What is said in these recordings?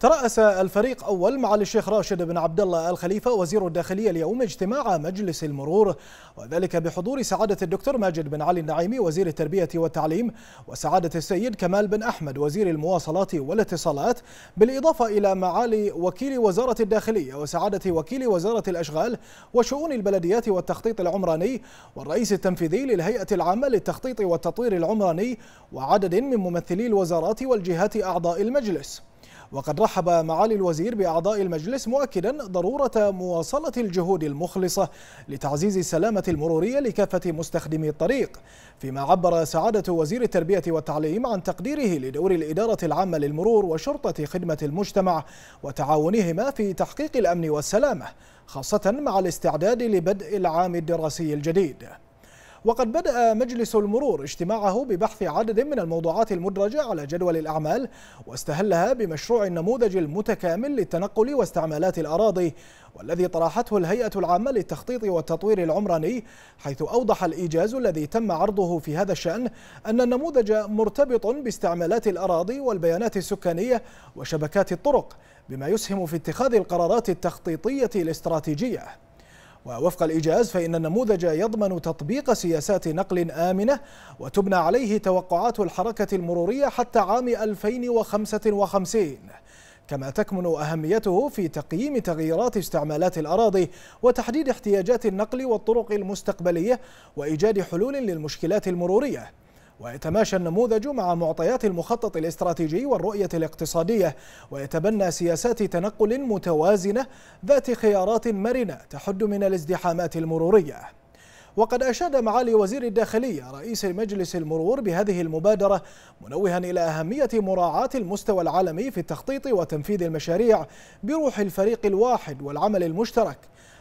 ترأس الفريق أول معالي الشيخ راشد بن عبد الله الخليفة وزير الداخلية اليوم اجتماع مجلس المرور وذلك بحضور سعادة الدكتور ماجد بن علي النعيمي وزير التربية والتعليم وسعادة السيد كمال بن أحمد وزير المواصلات والاتصالات بالإضافة إلى معالي وكيل وزارة الداخلية وسعادة وكيل وزارة الأشغال وشؤون البلديات والتخطيط العمراني والرئيس التنفيذي للهيئة العامة للتخطيط والتطوير العمراني وعدد من ممثلي الوزارات والجهات أعضاء المجلس وقد رحب معالي الوزير بأعضاء المجلس مؤكدا ضرورة مواصلة الجهود المخلصة لتعزيز السلامة المرورية لكافة مستخدمي الطريق فيما عبر سعادة وزير التربية والتعليم عن تقديره لدور الإدارة العامة للمرور وشرطة خدمة المجتمع وتعاونهما في تحقيق الأمن والسلامة خاصة مع الاستعداد لبدء العام الدراسي الجديد وقد بدأ مجلس المرور اجتماعه ببحث عدد من الموضوعات المدرجة على جدول الأعمال واستهلها بمشروع النموذج المتكامل للتنقل واستعمالات الأراضي والذي طرحته الهيئة العامة للتخطيط والتطوير العمراني حيث أوضح الإيجاز الذي تم عرضه في هذا الشأن أن النموذج مرتبط باستعمالات الأراضي والبيانات السكانية وشبكات الطرق بما يسهم في اتخاذ القرارات التخطيطية الاستراتيجية ووفق الإيجاز فإن النموذج يضمن تطبيق سياسات نقل آمنة وتبنى عليه توقعات الحركة المرورية حتى عام 2055 كما تكمن أهميته في تقييم تغييرات استعمالات الأراضي وتحديد احتياجات النقل والطرق المستقبلية وإيجاد حلول للمشكلات المرورية ويتماشى النموذج مع معطيات المخطط الاستراتيجي والرؤية الاقتصادية ويتبنى سياسات تنقل متوازنة ذات خيارات مرنة تحد من الازدحامات المرورية وقد أشاد معالي وزير الداخلية رئيس مجلس المرور بهذه المبادرة منوها إلى أهمية مراعاة المستوى العالمي في التخطيط وتنفيذ المشاريع بروح الفريق الواحد والعمل المشترك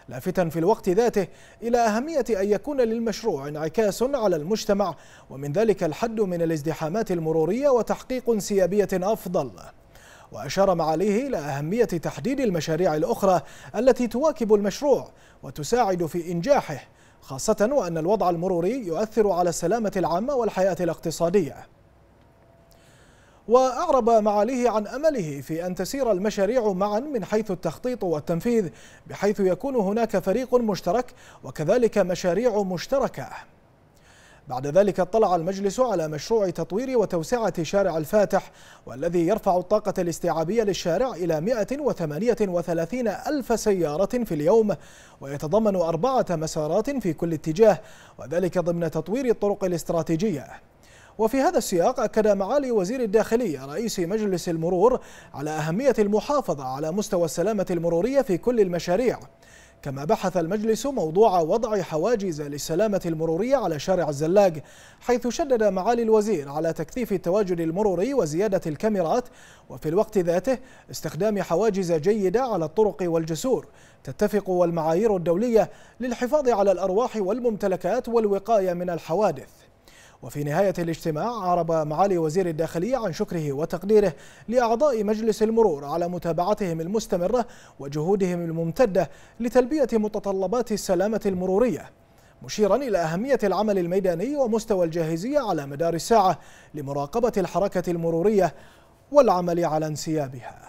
لافتا في الوقت ذاته إلى أهمية أن يكون للمشروع انعكاس على المجتمع ومن ذلك الحد من الازدحامات المرورية وتحقيق سيابية أفضل وأشار معاليه إلى أهمية تحديد المشاريع الأخرى التي تواكب المشروع وتساعد في إنجاحه خاصة وأن الوضع المروري يؤثر على السلامة العامة والحياة الاقتصادية وأعرب معاليه عن أمله في أن تسير المشاريع معا من حيث التخطيط والتنفيذ بحيث يكون هناك فريق مشترك وكذلك مشاريع مشتركة بعد ذلك اطلع المجلس على مشروع تطوير وتوسعة شارع الفاتح والذي يرفع الطاقة الاستيعابية للشارع إلى 138 ألف سيارة في اليوم ويتضمن أربعة مسارات في كل اتجاه وذلك ضمن تطوير الطرق الاستراتيجية وفي هذا السياق أكد معالي وزير الداخلية رئيس مجلس المرور على أهمية المحافظة على مستوى السلامة المرورية في كل المشاريع كما بحث المجلس موضوع وضع حواجز للسلامة المرورية على شارع الزلاق حيث شدد معالي الوزير على تكثيف التواجد المروري وزيادة الكاميرات وفي الوقت ذاته استخدام حواجز جيدة على الطرق والجسور تتفق والمعايير الدولية للحفاظ على الأرواح والممتلكات والوقاية من الحوادث وفي نهاية الاجتماع عرب معالي وزير الداخلية عن شكره وتقديره لأعضاء مجلس المرور على متابعتهم المستمرة وجهودهم الممتدة لتلبية متطلبات السلامة المرورية مشيرا إلى أهمية العمل الميداني ومستوى الجاهزية على مدار الساعة لمراقبة الحركة المرورية والعمل على انسيابها